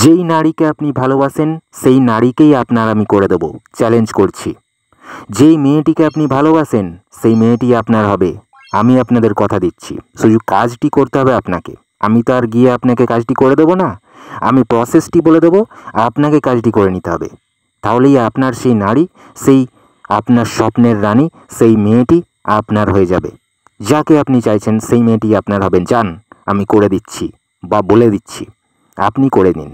যেই নারীকে আপনি ভালোবাসেন সেই নারীকেই আপনার আমি করে দেব চ্যালেঞ্জ করছি যেই মেয়েটিকে আপনি ভালোবাসেন সেই মেয়েটি আপনার হবে আমি আপনাদের কথা দিচ্ছি শুধু কাজটি করতে হবে আপনাকে আমি তো আর গিয়ে আপনাকে কাজটি করে দেবো না আমি প্রসেসটি বলে দেবো আপনাকে কাজটি করে নিতে হবে তাহলেই আপনার সেই নারী সেই আপনার স্বপ্নের রানী সেই মেয়েটি আপনার হয়ে যাবে যাকে আপনি চাইছেন সেই মেয়েটি আপনার হবে যান আমি করে দিচ্ছি বা বলে দিচ্ছি আপনি করে নিন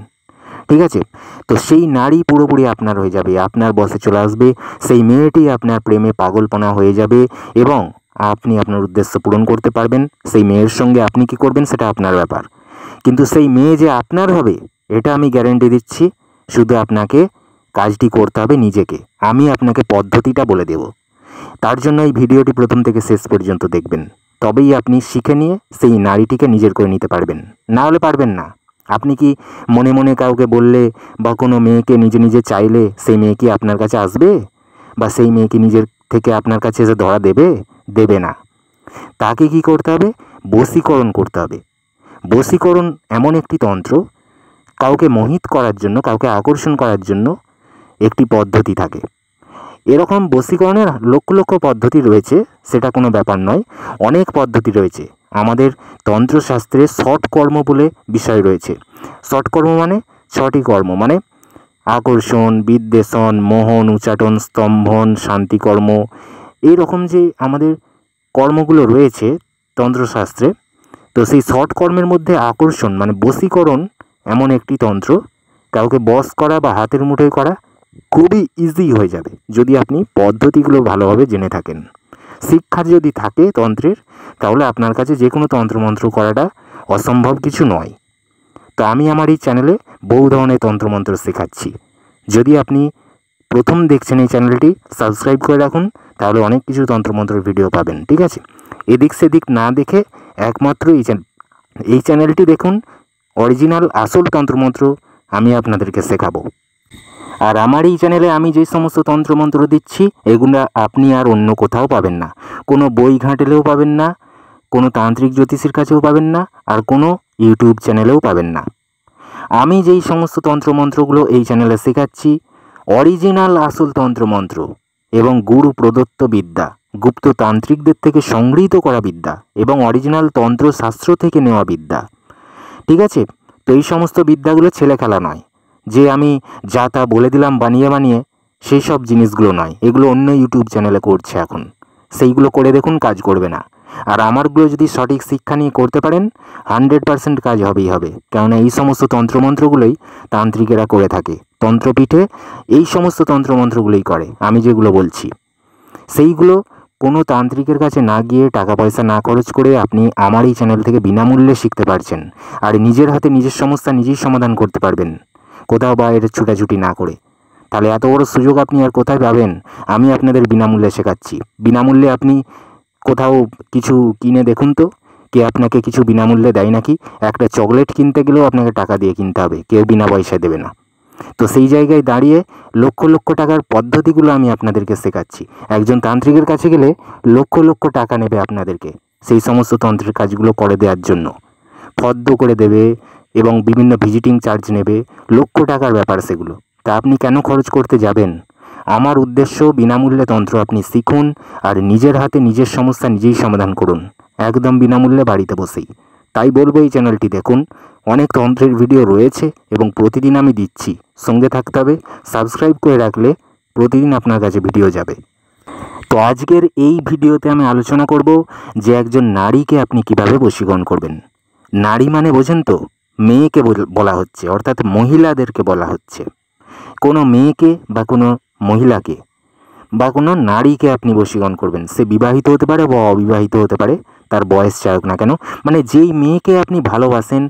ঠিক আছে তো সেই নারী পুরোপুরি আপনার হয়ে যাবে আপনার বসে চলে আসবে সেই মেয়েটি আপনার প্রেমে পাগলপনা হয়ে যাবে এবং আপনি আপনার উদ্দেশ্য পূরণ করতে পারবেন সেই মেয়ের সঙ্গে আপনি কি করবেন সেটা আপনার ব্যাপার কিন্তু সেই মেয়ে যে আপনার হবে এটা আমি গ্যারেন্টি দিচ্ছি শুধু আপনাকে কাজটি করতে হবে নিজেকে আমি আপনাকে পদ্ধতিটা বলে দেব তার জন্য এই ভিডিওটি প্রথম থেকে শেষ পর্যন্ত দেখবেন তবেই আপনি শিখে নিয়ে সেই নারীটিকে নিজের করে নিতে পারবেন না হলে পারবেন না আপনি কি মনে মনে কাউকে বললে বা কোনো মেয়েকে নিজে নিজে চাইলে সেই মেয়ে কি আপনার কাছে আসবে বা সেই মেয়েকে নিজের থেকে আপনার কাছে এসে ধরা দেবে দেবে না তাকে কি করতে হবে বশীকরণ করতে হবে বশীকরণ এমন একটি তন্ত্র কাউকে মোহিত করার জন্য কাউকে আকর্ষণ করার জন্য একটি পদ্ধতি থাকে এরকম বশীকরণের লক্ষ লক্ষ পদ্ধতি রয়েছে সেটা কোনো ব্যাপার নয় অনেক পদ্ধতি রয়েছে আমাদের তন্ত্রশাস্ত্রে কর্ম বলে বিষয় রয়েছে কর্ম মানে ছটি কর্ম মানে আকর্ষণ বিদ্বেষণ মোহন উচ্চাটন স্তম্ভন শান্তিকর্ম এই রকম যে আমাদের কর্মগুলো রয়েছে তন্ত্রশাস্ত্রে তো সেই শর্ট কর্মের মধ্যে আকর্ষণ মানে বশীকরণ এমন একটি তন্ত্র কাউকে বস করা বা হাতের মুঠোয় করা খুবই ইজি হয়ে যাবে যদি আপনি পদ্ধতিগুলো ভালোভাবে জেনে থাকেন শিক্ষার যদি থাকে তন্ত্রের তাহলে আপনার কাছে যে কোনো তন্ত্রমন্ত্র করাটা অসম্ভব কিছু নয় তো আমি আমার এই চ্যানেলে বহু ধরনের তন্ত্রমন্ত্র শেখাচ্ছি যদি আপনি প্রথম দেখছেন এই চ্যানেলটি সাবস্ক্রাইব করে রাখুন তাহলে অনেক কিছু তন্ত্রমন্ত্রের ভিডিও পাবেন ঠিক আছে এদিক সেদিক না দেখে একমাত্র এই চ্যানেল এই চ্যানেলটি দেখুন অরিজিনাল আসল তন্ত্রমন্ত্র আমি আপনাদেরকে শেখাবো আর আমার এই চ্যানেলে আমি যে সমস্ত তন্ত্রমন্ত্র দিচ্ছি এগুলো আপনি আর অন্য কোথাও পাবেন না কোনো বই ঘাঁটেলেও পাবেন না কোনো তান্ত্রিক জ্যোতিষীর কাছেও পাবেন না আর কোনো ইউটিউব চ্যানেলেও পাবেন না আমি যেই সমস্ত তন্ত্রমন্ত্রগুলো এই চ্যানেলে শেখাচ্ছি অরিজিনাল আসল তন্ত্রমন্ত্র এবং গুরু প্রদত্ত বিদ্যা গুপ্ত তান্ত্রিকদের থেকে সংগৃহীত করা বিদ্যা এবং অরিজিনাল তন্ত্রশাস্ত্র থেকে নেওয়া বিদ্যা ঠিক আছে তো এই সমস্ত বিদ্যাগুলো ছেলে খেলা নয় যে আমি যা তা বলে দিলাম বানিয়ে বানিয়ে সেই সব জিনিসগুলো নয় এগুলো অন্য ইউটিউব চ্যানেলে করছে এখন সেইগুলো করে দেখুন কাজ করবে না আর আমারগুলো যদি সঠিক শিক্ষা নিয়ে করতে পারেন হানড্রেড পারসেন্ট কাজ হবেই হবে কেননা এই সমস্ত তন্ত্রমন্ত্রগুলোই তান্ত্রিকেরা করে থাকে তন্ত্রপীঠে এই সমস্ত তন্ত্রমন্ত্রগুলোই করে আমি যেগুলো বলছি সেইগুলো কোনো তান্ত্রিকের কাছে না গিয়ে টাকা পয়সা না খরচ করে আপনি আমার এই চ্যানেল থেকে বিনামূল্যে শিখতে পারছেন আর নিজের হাতে নিজের সমস্যা নিজেই সমাধান করতে পারবেন কোথাও বাইরে ছুটাছুটি না করে তাহলে এত বড় সুযোগ আপনি আর কোথায় পাবেন আমি আপনাদের বিনামূল্যে শেখাচ্ছি বিনামূল্যে আপনি কোথাও কিছু কিনে দেখুন তো কে আপনাকে কিছু বিনামূল্যে দেয় নাকি একটা চকলেট কিনতে গেলেও আপনাকে টাকা দিয়ে কিনতে হবে কেউ বিনা পয়সা দেবে না তো সেই জায়গায় দাঁড়িয়ে লক্ষ লক্ষ টাকার পদ্ধতিগুলো আমি আপনাদেরকে শেখাচ্ছি একজন তান্ত্রিকের কাছে গেলে লক্ষ লক্ষ টাকা নেবে আপনাদেরকে সেই সমস্ত তন্ত্রের কাজগুলো করে দেওয়ার জন্য ফদ্দ করে দেবে এবং বিভিন্ন ভিজিটিং চার্জ নেবে লক্ষ টাকার ব্যাপার সেগুলো তা আপনি কেন খরচ করতে যাবেন আমার উদ্দেশ্য বিনামূল্যে তন্ত্র আপনি শিখুন আর নিজের হাতে নিজের সমস্যা নিজেই সমাধান করুন একদম বিনামূল্যে বাড়িতে বসেই তাই বলবো এই চ্যানেলটি দেখুন অনেক তন্ত্রের ভিডিও রয়েছে এবং প্রতিদিন আমি দিচ্ছি সঙ্গে থাকতে হবে সাবস্ক্রাইব করে রাখলে প্রতিদিন আপনার কাছে ভিডিও যাবে তো আজকের এই ভিডিওতে আমি আলোচনা করব যে একজন নারীকে আপনি কিভাবে বশীকরণ করবেন নারী মানে বোঝেন তো মেয়েকে বলা হচ্ছে অর্থাৎ মহিলাদেরকে বলা হচ্ছে কোনো মেয়েকে বা কোনো মহিলাকে বা কোনো নারীকে আপনি বশীকরণ করবেন সে বিবাহিত হতে পারে বা অবিবাহিত হতে পারে তার বয়স চায়ক হোক না কেন মানে যেই মেয়েকে আপনি ভালোবাসেন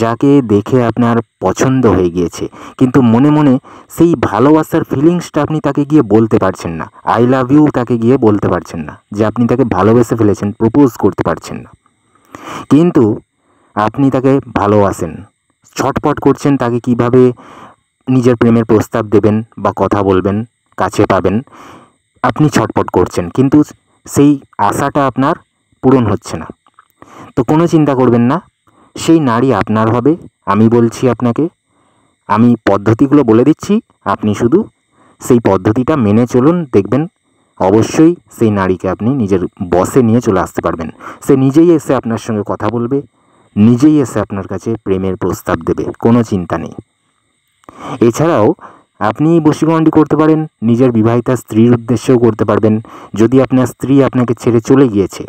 যাকে দেখে আপনার পছন্দ হয়ে গিয়েছে কিন্তু মনে মনে সেই ভালোবাসার ফিলিংসটা আপনি তাকে গিয়ে বলতে পারছেন না আই লাভ ইউ তাকে গিয়ে বলতে পারছেন না যে আপনি তাকে ভালোবেসে ফেলেছেন প্রপোজ করতে পারছেন না কিন্তু আপনি তাকে ভালোবাসেন ছটপট করছেন তাকে কিভাবে নিজের প্রেমের প্রস্তাব দেবেন বা কথা বলবেন কাছে পাবেন আপনি ছটপট করছেন কিন্তু সেই আশাটা আপনার পূরণ হচ্ছে না তো কোনো চিন্তা করবেন না সেই নারী আপনার হবে আমি বলছি আপনাকে আমি পদ্ধতিগুলো বলে দিচ্ছি আপনি শুধু সেই পদ্ধতিটা মেনে চলুন দেখবেন অবশ্যই সেই নারীকে আপনি নিজের বসে নিয়ে চলে আসতে পারবেন সে নিজেই এসে আপনার সঙ্গে কথা বলবে নিজেই এসে আপনার কাছে প্রেমের প্রস্তাব দেবে কোনো চিন্তা নেই এছাড়াও আপনি বশীকরণটি করতে পারেন নিজের বিবাহিতা স্ত্রীর উদ্দেশ্যেও করতে পারবেন যদি আপনার স্ত্রী আপনাকে ছেড়ে চলে গিয়েছে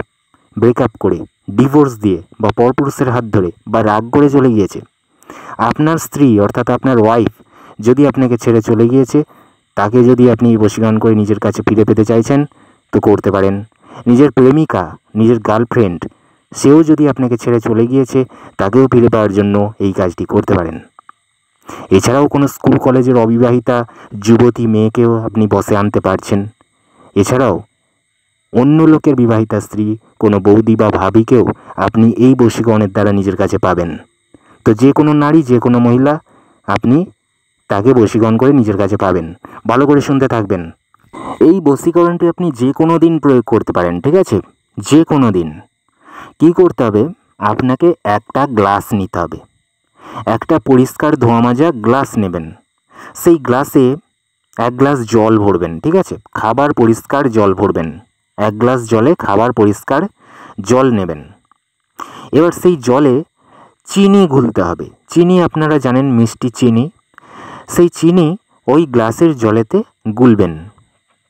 ব্রেকআপ করে ডিভোর্স দিয়ে বা পরপুরুষের হাত ধরে বা রাগ করে চলে গিয়েছে আপনার স্ত্রী অর্থাৎ আপনার ওয়াইফ যদি আপনাকে ছেড়ে চলে গিয়েছে তাকে যদি আপনি বশীকরণ করে নিজের কাছে ফিরে পেতে চাইছেন তো করতে পারেন নিজের প্রেমিকা নিজের গার্লফ্রেন্ড সেও যদি আপনাকে ছেড়ে চলে গিয়েছে তাকেও ফিরে পাওয়ার জন্য এই কাজটি করতে পারেন এছাড়াও কোনো স্কুল কলেজের অবিবাহিতা যুবতী মেয়েকেও আপনি বসে আনতে পারছেন এছাড়াও অন্য লোকের বিবাহিতা স্ত্রী কোনো বৌদি বা ভাবিকেও আপনি এই বশীকরণের দ্বারা নিজের কাছে পাবেন তো যে কোনো নারী যে কোনো মহিলা আপনি তাকে বশীকরণ করে নিজের কাছে পাবেন ভালো করে শুনতে থাকবেন এই বশীকরণটি আপনি যে কোনো দিন প্রয়োগ করতে পারেন ঠিক আছে যে কোনো দিন কি করতে হবে আপনাকে একটা গ্লাস নিতে হবে একটা পরিষ্কার ধোয়া মাজা গ্লাস নেবেন সেই গ্লাসে এক গ্লাস জল ভরবেন ঠিক আছে খাবার পরিষ্কার জল ভরবেন এক গ্লাস জলে খাবার পরিষ্কার জল নেবেন এবার সেই জলে চিনি গুলতে হবে চিনি আপনারা জানেন মিষ্টি চিনি সেই চিনি ওই গ্লাসের জলেতে গুলবেন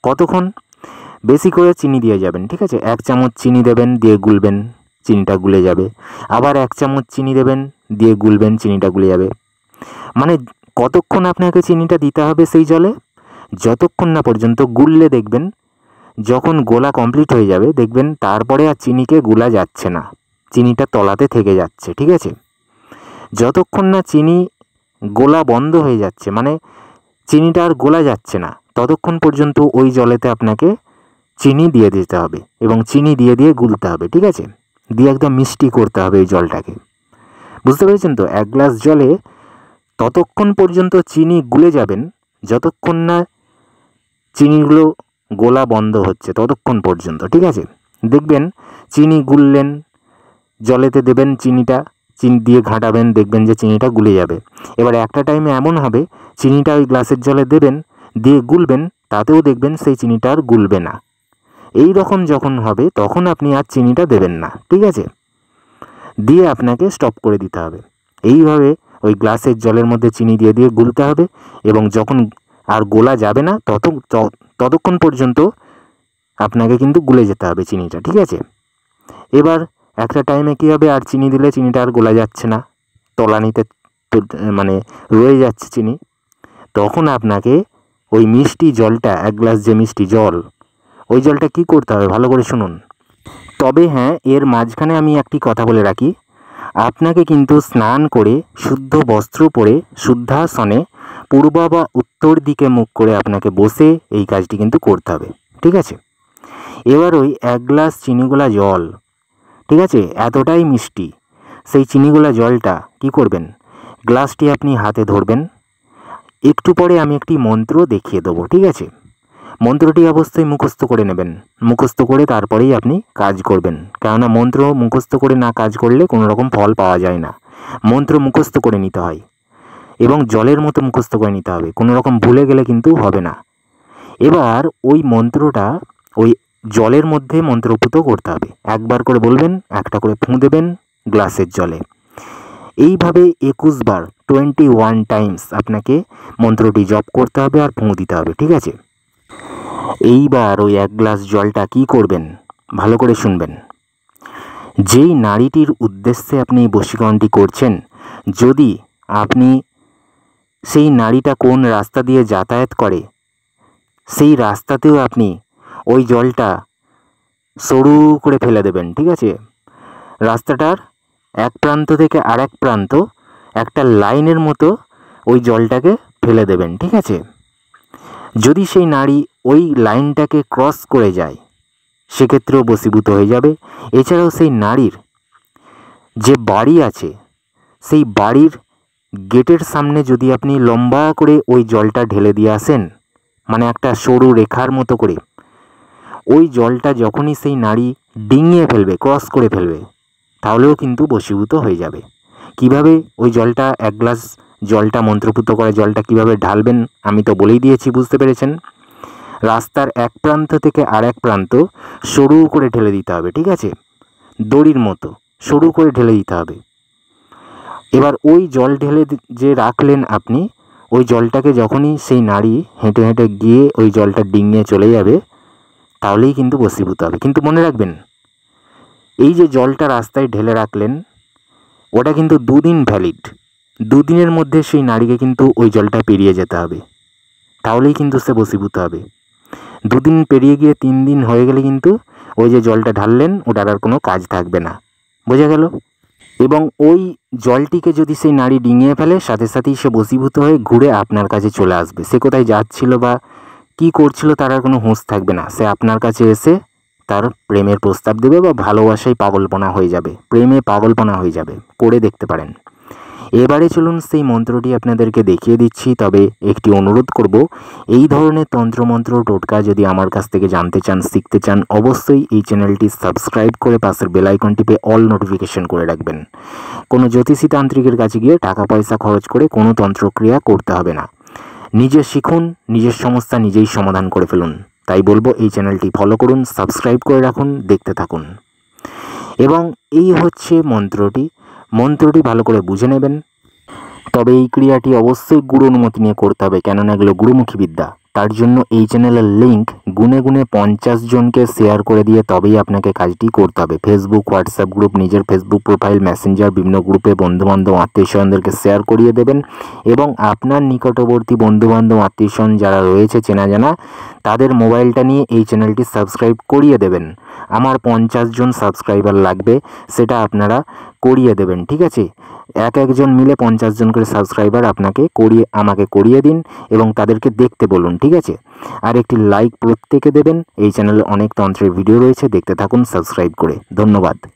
কতক্ষণ বেশি করে চিনি দিয়ে যাবেন ঠিক আছে এক চামচ চিনি দেবেন দিয়ে গুলবেন চিনিটা গুলে যাবে আবার এক চামচ চিনি দেবেন দিয়ে গুলবেন চিনিটা গুলে যাবে মানে কতক্ষণ আপনাকে চিনিটা দিতে হবে সেই জলে যতক্ষণ না পর্যন্ত গুললে দেখবেন যখন গোলা কমপ্লিট হয়ে যাবে দেখবেন তারপরে আর চিনিকে গুলা যাচ্ছে না চিনিটা তলাতে থেকে যাচ্ছে ঠিক আছে যতক্ষণ না চিনি গোলা বন্ধ হয়ে যাচ্ছে মানে চিনিটা আর গোলা যাচ্ছে না ততক্ষণ পর্যন্ত ওই জলেতে আপনাকে চিনি দিয়ে দিতে হবে এবং চিনি দিয়ে দিয়ে গুলতে হবে ঠিক আছে দিয়ে একদম মিষ্টি করতে হবে এই জলটাকে বুঝতে পেরেছেন তো এক গ্লাস জলে ততক্ষণ পর্যন্ত চিনি গুলে যাবেন যতক্ষণ না চিনিগুলো গোলা বন্ধ হচ্ছে ততক্ষণ পর্যন্ত ঠিক আছে দেখবেন চিনি গুললেন জলেতে দেবেন চিনিটা চিনি দিয়ে ঘাঁটাবেন দেখবেন যে চিনিটা গুলে যাবে এবার একটা টাইমে এমন হবে চিনিটা ওই গ্লাসের জলে দেবেন দিয়ে গুলবেন তাতেও দেখবেন সেই চিনিটা আর গুলবে না এই রকম যখন হবে তখন আপনি আর চিনিটা দেবেন না ঠিক আছে দিয়ে আপনাকে স্টপ করে দিতে হবে এইভাবে ওই গ্লাসের জলের মধ্যে চিনি দিয়ে দিয়ে গুলতে হবে এবং যখন আর গোলা যাবে না তত ততক্ষণ পর্যন্ত আপনাকে কিন্তু গুলে যেতে হবে চিনিটা ঠিক আছে এবার একটা টাইমে কী হবে আর চিনি দিলে চিনিটা আর গোলা যাচ্ছে না তলানিতে মানে রয়ে যাচ্ছে চিনি তখন আপনাকে ওই মিষ্টি জলটা এক গ্লাস যে মিষ্টি জল ওই জলটা কি করতে হবে ভালো করে শুনুন তবে হ্যাঁ এর মাঝখানে আমি একটি কথা বলে রাখি আপনাকে কিন্তু স্নান করে শুদ্ধ বস্ত্র পরে শুদ্ধাসনে পূর্ব বা উত্তর দিকে মুখ করে আপনাকে বসে এই কাজটি কিন্তু করতে হবে ঠিক আছে এবার ওই এক গ্লাস চিনিগুলা জল ঠিক আছে এতটাই মিষ্টি সেই চিনিগুলা জলটা কি করবেন গ্লাসটি আপনি হাতে ধরবেন একটু পরে আমি একটি মন্ত্র দেখিয়ে দেবো ঠিক আছে মন্ত্রটি অবশ্যই মুখস্থ করে নেবেন মুখস্থ করে তারপরেই আপনি কাজ করবেন কেননা মন্ত্র মুখস্থ করে না কাজ করলে কোনো রকম ফল পাওয়া যায় না মন্ত্র মুখস্থ করে নিতে হয় এবং জলের মতো মুখস্থ করে নিতে হবে কোনো রকম ভুলে গেলে কিন্তু হবে না এবার ওই মন্ত্রটা ওই জলের মধ্যে মন্ত্রপুত করতে হবে একবার করে বলবেন একটা করে ফুঁ দেবেন গ্লাসের জলে এইভাবে একুশ বার টোয়েন্টি ওয়ান টাইমস আপনাকে মন্ত্রটি জপ করতে হবে আর ফুঁ দিতে হবে ঠিক আছে এইবার ওই এক গ্লাস জলটা কী করবেন ভালো করে শুনবেন যেই নারীটির উদ্দেশ্যে আপনি বশীকরণটি করছেন যদি আপনি সেই নারীটা কোন রাস্তা দিয়ে যাতায়াত করে সেই রাস্তাতেও আপনি ওই জলটা সরু করে ফেলে দেবেন ঠিক আছে রাস্তাটার এক প্রান্ত থেকে আর এক প্রান্ত একটা লাইনের মতো ওই জলটাকে ফেলে দেবেন ঠিক আছে যদি সেই নারী ওই লাইনটাকে ক্রস করে যায় সেক্ষেত্রেও বসীভূত হয়ে যাবে এছাড়াও সেই নারীর যে বাড়ি আছে সেই বাড়ির গেটের সামনে যদি আপনি লম্বা করে ওই জলটা ঢেলে দিয়ে আসেন মানে একটা সরু রেখার মতো করে ওই জলটা যখনই সেই নারী ডিঙিয়ে ফেলবে ক্রস করে ফেলবে তাহলেও কিন্তু বসীভূত হয়ে যাবে কিভাবে ওই জলটা এক গ্লাস জলটা মন্ত্রপুত করা জলটা কিভাবে ঢালবেন আমি তো বলেই দিয়েছি বুঝতে পেরেছেন রাস্তার এক প্রান্ত থেকে আর এক প্রান্ত সরু করে ঢেলে দিতে হবে ঠিক আছে দড়ির মতো সরু করে ঢেলে দিতে হবে এবার ওই জল ঢেলে যে রাখলেন আপনি ওই জলটাকে যখনই সেই নারী হেঁটে হেঁটে গিয়ে ওই জলটা ডিঙিয়ে চলে যাবে তাহলেই কিন্তু বসিভূত হবে কিন্তু মনে রাখবেন এই যে জলটা রাস্তায় ঢেলে রাখলেন ওটা কিন্তু দুদিন ভ্যালিড দুদিনের মধ্যে সেই নারীকে কিন্তু ওই জলটা পেরিয়ে যেতে হবে তাহলেই কিন্তু সে বসিভূত হবে দুদিন পেরিয়ে গিয়ে তিন দিন হয়ে গেলে কিন্তু ওই যে জলটা ঢাললেন ওটার আর কোনো কাজ থাকবে না বোঝা গেল এবং ওই জলটিকে যদি সেই নারী ডিঙিয়ে ফেলে সাথে সাথেই সে বসীভূত হয়ে ঘুরে আপনার কাছে চলে আসবে সে কোথায় যাচ্ছিল বা কি করছিল তার আর কোনো হুঁশ থাকবে না সে আপনার কাছে এসে তার প্রেমের প্রস্তাব দেবে বা ভালোবাসায় পাগলপনা হয়ে যাবে প্রেমে পাগলপনা হয়ে যাবে করে দেখতে পারেন এবারে চলুন সেই মন্ত্রটি আপনাদেরকে দেখিয়ে দিচ্ছি তবে একটি অনুরোধ করব এই ধরনের তন্ত্রমন্ত্র টোটকা যদি আমার কাছ থেকে জানতে চান শিখতে চান অবশ্যই এই চ্যানেলটি সাবস্ক্রাইব করে পাশের বেলাইকন টিপে অল নোটিফিকেশন করে রাখবেন কোনো জ্যোতিষী তান্ত্রিকের কাছে গিয়ে টাকা পয়সা খরচ করে কোনো তন্ত্রক্রিয়া করতে হবে না নিজে শিখুন নিজের সমস্যা নিজেই সমাধান করে ফেলুন তাই বলবো এই চ্যানেলটি ফলো করুন সাবস্ক্রাইব করে রাখুন দেখতে থাকুন এবং এই হচ্ছে মন্ত্রটি মন্ত্রটি ভালো করে বুঝে নেবেন তবে এই ক্রিয়াটি অবশ্যই গুরু অনুমতি নিয়ে করতে হবে কেননা এগুলো গুরুমুখী বিদ্যা তার জন্য এই চ্যানেলের লিঙ্ক গুনে গুনে পঞ্চাশ জনকে শেয়ার করে দিয়ে তবেই আপনাকে কাজটি করতে হবে ফেসবুক হোয়াটসঅ্যাপ গ্রুপ নিজের ফেসবুক প্রোফাইল মেসেঞ্জার বিভিন্ন গ্রুপে বন্ধুবান্ধব আত্মীয় স্বজনদেরকে শেয়ার করিয়ে দেবেন এবং আপনার নিকটবর্তী বন্ধুবান্ধব আত্মীয় স্বজন যারা রয়েছে চেনা জানা তাদের মোবাইলটা নিয়ে এই চ্যানেলটি সাবস্ক্রাইব করিয়ে দেবেন আমার পঞ্চাশ জন সাবস্ক্রাইবার লাগবে সেটা আপনারা করিয়ে দেবেন ঠিক আছে এক একজন মিলে পঞ্চাশ জন করে সাবস্ক্রাইবার আপনাকে করিয়ে আমাকে করিয়ে দিন এবং তাদেরকে দেখতে বলুন ঠিক আছে আর একটি লাইক প্রত্যেকে দেবেন এই চ্যানেলে অনেক তন্ত্রের ভিডিও রয়েছে দেখতে থাকুন সাবস্ক্রাইব করে ধন্যবাদ